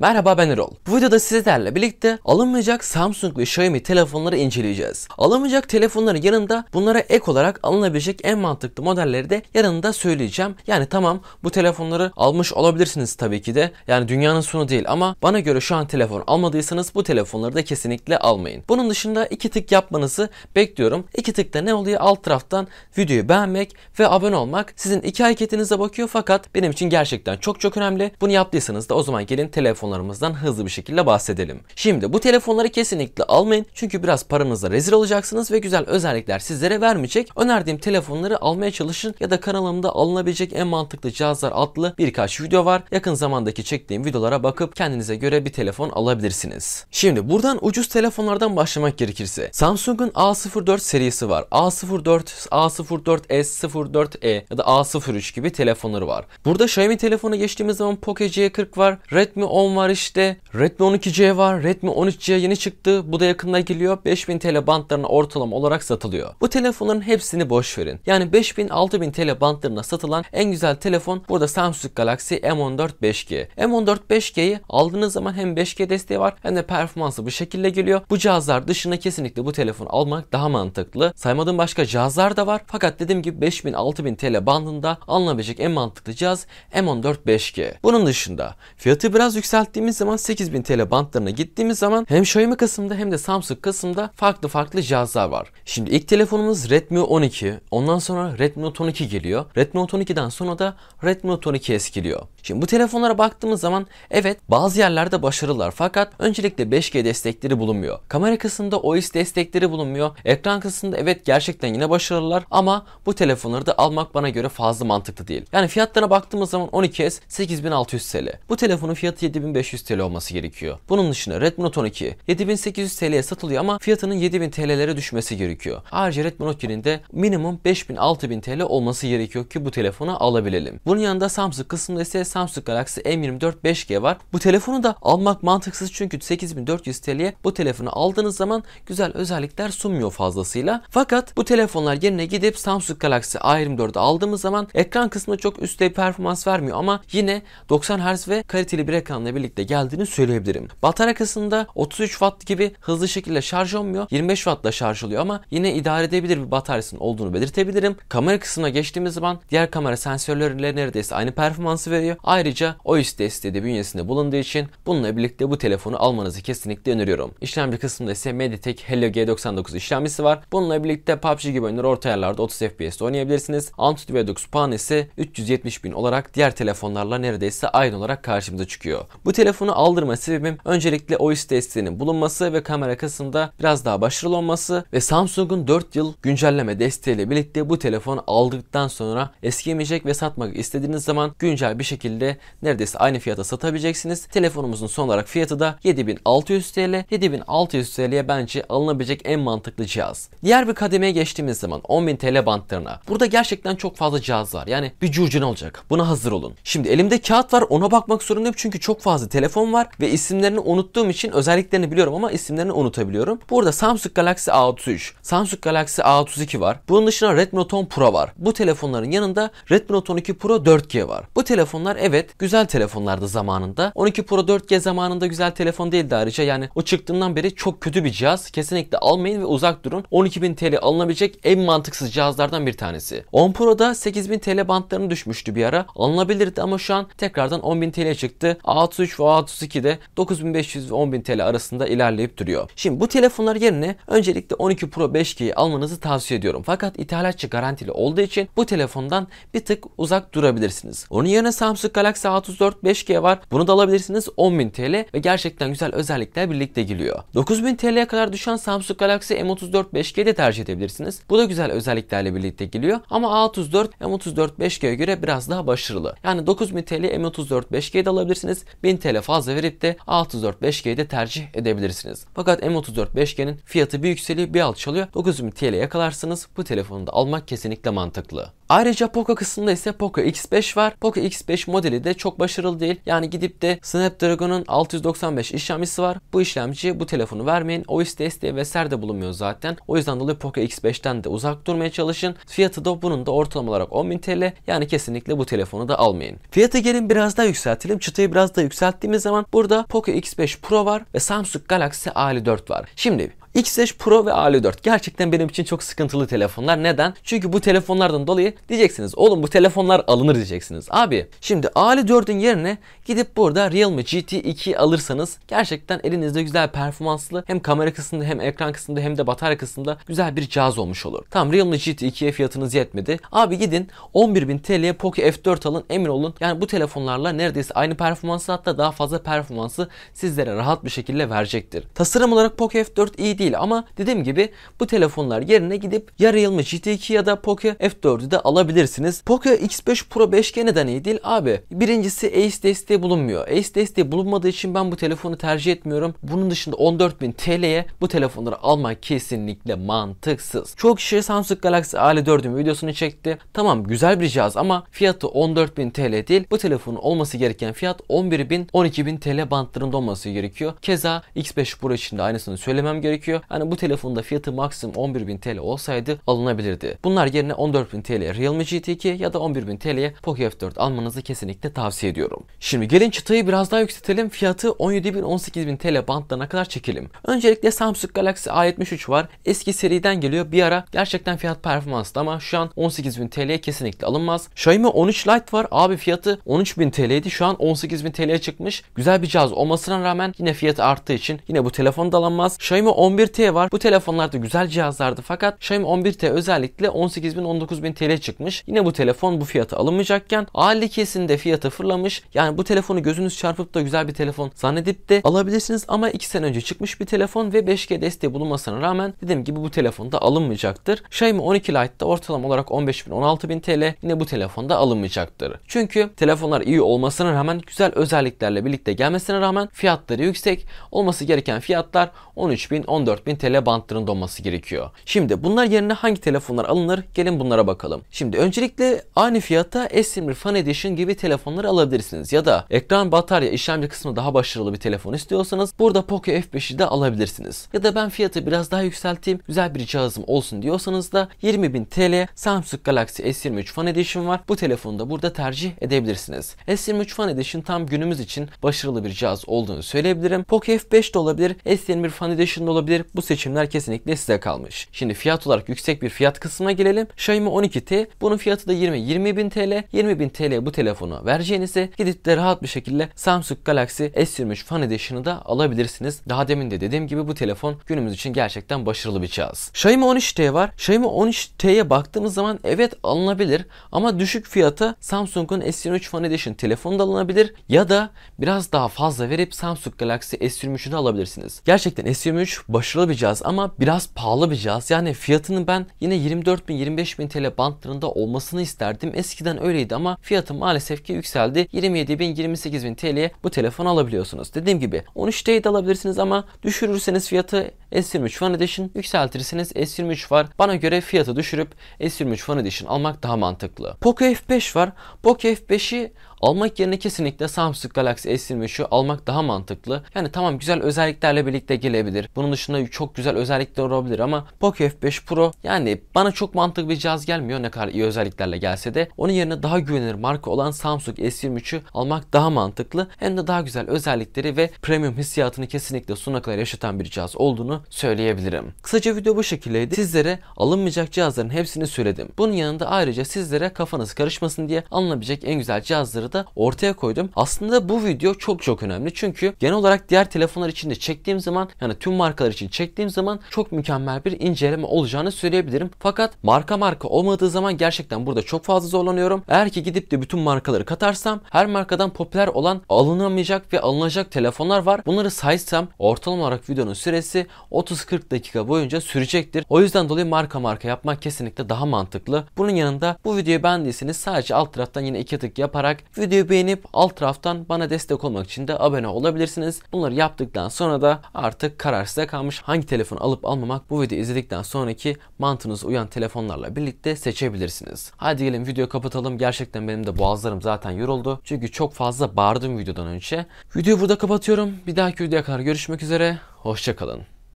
Merhaba ben Erol. Bu videoda sizlerle birlikte alınmayacak Samsung ve Xiaomi telefonları inceleyeceğiz. Alınmayacak telefonların yanında bunlara ek olarak alınabilecek en mantıklı modelleri de yanında söyleyeceğim. Yani tamam bu telefonları almış olabilirsiniz tabii ki de. Yani dünyanın sonu değil ama bana göre şu an telefon almadıysanız bu telefonları da kesinlikle almayın. Bunun dışında iki tık yapmanızı bekliyorum. İki tıkta ne oluyor? Alt taraftan videoyu beğenmek ve abone olmak sizin iki hareketinize bakıyor fakat benim için gerçekten çok çok önemli. Bunu yaptıysanız da o zaman gelin telefon telefonlarımızdan hızlı bir şekilde bahsedelim. Şimdi bu telefonları kesinlikle almayın çünkü biraz paranızda rezil olacaksınız ve güzel özellikler sizlere vermeyecek. Önerdiğim telefonları almaya çalışın ya da kanalımda alınabilecek en mantıklı cihazlar adlı birkaç video var. Yakın zamandaki çektiğim videolara bakıp kendinize göre bir telefon alabilirsiniz. Şimdi buradan ucuz telefonlardan başlamak gerekirse Samsung'un A04 serisi var. A04, A04s, 04e ya da A03 gibi telefonları var. Burada Xiaomi telefonu geçtiğimiz zaman Poco C40 var, Redmi 10 var var işte. Redmi 12C var. Redmi 13C yeni çıktı. Bu da yakında geliyor. 5000 TL bantlarına ortalama olarak satılıyor. Bu telefonların hepsini boş verin. Yani 5000-6000 TL bantlarına satılan en güzel telefon burada Samsung Galaxy M14 5G. M14 5G'yi aldığınız zaman hem 5G desteği var hem de performansı bu şekilde geliyor. Bu cihazlar dışında kesinlikle bu telefon almak daha mantıklı. Saymadığım başka cihazlar da var. Fakat dediğim gibi 5000-6000 TL bandında alınabilecek en mantıklı cihaz M14 5G. Bunun dışında fiyatı biraz yüksel yükselttiğimiz zaman 8000 TL bantlarına gittiğimiz zaman hem Xiaomi kısımda hem de Samsung kısımda farklı farklı cihazlar var. Şimdi ilk telefonumuz Redmi 12. Ondan sonra Redmi Note 12 geliyor. Redmi Note 12'den sonra da Redmi Note 12 eskiliyor. Şimdi bu telefonlara baktığımız zaman evet bazı yerlerde başarılılar fakat öncelikle 5G destekleri bulunmuyor. Kamera kısmında OIS destekleri bulunmuyor. Ekran kısmında evet gerçekten yine başarılılar ama bu telefonları da almak bana göre fazla mantıklı değil. Yani fiyatlarına baktığımız zaman 12S 8600 TL. Bu telefonun fiyatı 7000 7500 TL olması gerekiyor. Bunun dışında Redmi Note 12 7800 TL'ye satılıyor ama fiyatının 7000 TL'lere düşmesi gerekiyor. Ayrıca Redmi Note 2'nin de minimum 5000-6000 TL olması gerekiyor ki bu telefonu alabilelim. Bunun yanında Samsung kısmında ise Samsung Galaxy M24 5G var. Bu telefonu da almak mantıksız çünkü 8400 TL'ye bu telefonu aldığınız zaman güzel özellikler sunmuyor fazlasıyla. Fakat bu telefonlar yerine gidip Samsung Galaxy A24'ü aldığımız zaman ekran kısmı çok üstte performans vermiyor ama yine 90 Hz ve kaliteli bir ekranla birlikte geldiğini söyleyebilirim. Bataryasında 33 watt gibi hızlı şekilde şarj olmuyor. 25 wattla şarj oluyor ama yine idare edebilir bir bataryasının olduğunu belirtebilirim. Kamera kısmına geçtiğimiz zaman diğer kamera sensörleriyle neredeyse aynı performansı veriyor. Ayrıca OIS desteği de bünyesinde bulunduğu için bununla birlikte bu telefonu almanızı kesinlikle öneriyorum. İşlemci kısmında ise MediaTek Helio G99 işlemcisi var. Bununla birlikte PUBG gibi oyunları orta ayarlarda 30 FPS'de oynayabilirsiniz. Antutu V9 puan ise 370 bin olarak diğer telefonlarla neredeyse aynı olarak karşımıza çıkıyor. Bu bu telefonu aldırma sebebim öncelikle ois desteğinin bulunması ve kamera kısmında biraz daha başarılı olması ve Samsung'un 4 yıl güncelleme desteğiyle birlikte bu telefonu aldıktan sonra eskimeyecek ve satmak istediğiniz zaman güncel bir şekilde neredeyse aynı fiyata satabileceksiniz. Telefonumuzun son olarak fiyatı da 7600 TL. 7600 TL'ye bence alınabilecek en mantıklı cihaz. Diğer bir kademeye geçtiğimiz zaman 10.000 TL bantlarına. Burada gerçekten çok fazla cihaz var. Yani bir curcun olacak. Buna hazır olun. Şimdi elimde kağıt var ona bakmak zorundayım çünkü çok fazla bazı telefon var ve isimlerini unuttuğum için özelliklerini biliyorum ama isimlerini unutabiliyorum. Burada Samsung Galaxy A33, Samsung Galaxy A32 var. Bunun dışında Redmi Note 10 Pro var. Bu telefonların yanında Redmi Note 12 Pro 4G var. Bu telefonlar evet güzel telefonlardı zamanında. 12 Pro 4G zamanında güzel telefon değildi ayrıca. Yani o çıktığından beri çok kötü bir cihaz. Kesinlikle almayın ve uzak durun. 12.000 TL alınabilecek en mantıksız cihazlardan bir tanesi. 10 Pro'da 8.000 TL bantlarını düşmüştü bir ara. Alınabilirdi ama şu an tekrardan 10.000 TL çıktı. A33 33 ve A32'de 9500 ve 10000 TL arasında ilerleyip duruyor. Şimdi bu telefonlar yerine öncelikle 12 Pro 5G'yi almanızı tavsiye ediyorum. Fakat ithalatçı garantili olduğu için bu telefondan bir tık uzak durabilirsiniz. Onun yerine Samsung Galaxy A34 5G var. Bunu da alabilirsiniz 10.000 TL ve gerçekten güzel özellikler birlikte geliyor. 9000 TL'ye kadar düşen Samsung Galaxy M34 5G'yi de tercih edebilirsiniz. Bu da güzel özelliklerle birlikte geliyor ama A34 M34 5G'ye göre biraz daha başarılı. Yani 9000 TL M34 5G'yi de alabilirsiniz. 1000 TL fazla verip de 604 5G'yi de tercih edebilirsiniz. Fakat M34 5G'nin fiyatı bir yükseliyor bir alçalıyor. 9000 TL yakalarsınız. Bu telefonu da almak kesinlikle mantıklı. Ayrıca Poco kısmında ise Poco X5 var. Poco X5 modeli de çok başarılı değil. Yani gidip de Snapdragon'un 695 işlemcisi var. Bu işlemci bu telefonu vermeyin. OS desteği vesaire de bulunmuyor zaten. O yüzden dolayı Poco X5'ten de uzak durmaya çalışın. Fiyatı da bunun da ortalama olarak 10.000 TL. Yani kesinlikle bu telefonu da almayın. Fiyatı gelin biraz daha yükseltelim. Çıtayı biraz daha yükselttiğimiz zaman burada Poco X5 Pro var ve Samsung Galaxy A54 var. Şimdi X5 Pro ve A54 gerçekten benim için çok sıkıntılı telefonlar. Neden? Çünkü bu telefonlardan dolayı Diyeceksiniz oğlum bu telefonlar alınır diyeceksiniz. Abi şimdi Ali 4'ün yerine gidip burada Realme GT 2 alırsanız gerçekten elinizde güzel performanslı hem kamera kısmında hem ekran kısmında hem de batarya kısmında güzel bir cihaz olmuş olur. Tam Realme GT 2'ye fiyatınız yetmedi. Abi gidin 11.000 TL'ye Poco F4 alın emin olun. Yani bu telefonlarla neredeyse aynı performansı hatta daha fazla performansı sizlere rahat bir şekilde verecektir. Tasarım olarak Poco F4 iyi değil ama dediğim gibi bu telefonlar yerine gidip ya Realme GT 2 ya da Poco F4'ü de alın alabilirsiniz. Poco X5 Pro 5G neden iyi değil? Abi birincisi Ace desteği bulunmuyor. Ace desteği bulunmadığı için ben bu telefonu tercih etmiyorum. Bunun dışında 14.000 TL'ye bu telefonları almak kesinlikle mantıksız. Çok kişi Samsung Galaxy A4'ün videosunu çekti. Tamam güzel bir cihaz ama fiyatı 14.000 TL değil. Bu telefonun olması gereken fiyat 11.000 12.000 TL bantlarında olması gerekiyor. Keza X5 Pro için de aynısını söylemem gerekiyor. Yani bu telefonda fiyatı maksimum 11.000 TL olsaydı alınabilirdi. Bunlar yerine 14.000 TL'ye. Realme GT2 ya da 11.000 TL'ye Poco F4 almanızı kesinlikle tavsiye ediyorum. Şimdi gelin çıtayı biraz daha yükseltelim. Fiyatı 17.000-18.000 TL bandlarına kadar çekelim. Öncelikle Samsung Galaxy A73 var. Eski seriden geliyor. Bir ara gerçekten fiyat performanslı ama şu an 18.000 TL'ye kesinlikle alınmaz. Xiaomi 13 Lite var. Abi fiyatı 13.000 TL'ydi. Şu an 18.000 TL'ye çıkmış. Güzel bir cihaz olmasına rağmen yine fiyatı arttığı için yine bu telefon da alınmaz. Xiaomi 11T var. Bu telefonlarda güzel cihazlardı fakat Xiaomi 11T özellikle 18.000-19.000 TL çıkmış. Yine bu telefon bu fiyata alınmayacakken A52'sinde fiyatı fırlamış. Yani bu telefonu gözünüz çarpıp da güzel bir telefon zannedip de alabilirsiniz ama 2 sene önce çıkmış bir telefon ve 5G desteği bulunmasına rağmen dediğim gibi bu telefonda alınmayacaktır. Xiaomi 12 Lite de ortalama olarak 15.000-16.000 TL yine bu telefonda alınmayacaktır. Çünkü telefonlar iyi olmasına rağmen güzel özelliklerle birlikte gelmesine rağmen fiyatları yüksek olması gereken fiyatlar 13.000 14.000 TL bantlarında olması gerekiyor. Şimdi bunlar yerine hangi telefonlar alınır? Gelin bunlara bakalım. Şimdi öncelikle aynı fiyata S21 Fan Edition gibi telefonları alabilirsiniz. Ya da ekran batarya işlemci kısmı daha başarılı bir telefon istiyorsanız burada Poco F5'i de alabilirsiniz. Ya da ben fiyatı biraz daha yükselteyim güzel bir cihazım olsun diyorsanız da 20.000 TL Samsung Galaxy S23 Fan Edition var. Bu telefonu da burada tercih edebilirsiniz. S23 Fan Edition tam günümüz için başarılı bir cihaz olduğunu söyleyebilirim. Poco F5 de olabilir. S21 Fan Xiaomi dışında olabilir. Bu seçimler kesinlikle size kalmış. Şimdi fiyat olarak yüksek bir fiyat kısmına gelelim. Xiaomi 12T bunun fiyatı da 20-20 bin TL. 20 bin TL bu telefonu vereceğinize gidip de rahat bir şekilde Samsung Galaxy S23 Fan Edition'ı da alabilirsiniz. Daha demin de dediğim gibi bu telefon günümüz için gerçekten başarılı bir cihaz. Xiaomi 13T var. Xiaomi 13T'ye baktığımız zaman evet alınabilir ama düşük fiyata Samsung'un S23 Fan Edition telefonu da alınabilir ya da biraz daha fazla verip Samsung Galaxy s 23ünü alabilirsiniz. Gerçekten s 23 XM3 başarılı bir cihaz ama biraz pahalı bir cihaz. Yani fiyatını ben yine 24 bin 25 bin TL bantlarında olmasını isterdim. Eskiden öyleydi ama fiyatı maalesef ki yükseldi. 27 bin 28 bin TL'ye bu telefon alabiliyorsunuz. Dediğim gibi 13T'yi de alabilirsiniz ama düşürürseniz fiyatı S23 Fan Edition yükseltirseniz S23 var. Bana göre fiyatı düşürüp S23 Fan Edition almak daha mantıklı. Poco F5 var. Poco F5'i almak yerine kesinlikle Samsung Galaxy S23'ü almak daha mantıklı. Yani tamam güzel özelliklerle birlikte gelebilir. Bunun dışında çok güzel özellikler olabilir ama Poco F5 Pro yani bana çok mantıklı bir cihaz gelmiyor ne kadar iyi özelliklerle gelse de. Onun yerine daha güvenilir marka olan Samsung S23'ü almak daha mantıklı. Hem de daha güzel özellikleri ve premium hissiyatını kesinlikle sonuna kadar yaşatan bir cihaz olduğunu söyleyebilirim. Kısaca video bu şekildeydi. Sizlere alınmayacak cihazların hepsini söyledim. Bunun yanında ayrıca sizlere kafanız karışmasın diye alınabilecek en güzel cihazları da ortaya koydum. Aslında bu video çok çok önemli çünkü genel olarak diğer telefonlar için de çektiğim zaman yani tüm markalar için çektiğim zaman çok mükemmel bir inceleme olacağını söyleyebilirim. Fakat marka marka olmadığı zaman gerçekten burada çok fazla zorlanıyorum. Eğer ki gidip de bütün markaları katarsam her markadan popüler olan alınamayacak ve alınacak telefonlar var. Bunları saysam ortalama olarak videonun süresi 30-40 dakika boyunca sürecektir. O yüzden dolayı marka marka yapmak kesinlikle daha mantıklı. Bunun yanında bu videoyu beğendiyseniz sadece alt taraftan yine iki tık yaparak videoyu beğenip alt taraftan bana destek olmak için de abone olabilirsiniz. Bunları yaptıktan sonra da artık karar size kalmış. Hangi telefon alıp almamak bu videoyu izledikten sonraki mantığınıza uyan telefonlarla birlikte seçebilirsiniz. Hadi gelin video kapatalım. Gerçekten benim de boğazlarım zaten yoruldu. Çünkü çok fazla bağırdım videodan önce. Videoyu burada kapatıyorum. Bir dahaki videoya kadar görüşmek üzere. Hoşçakalın.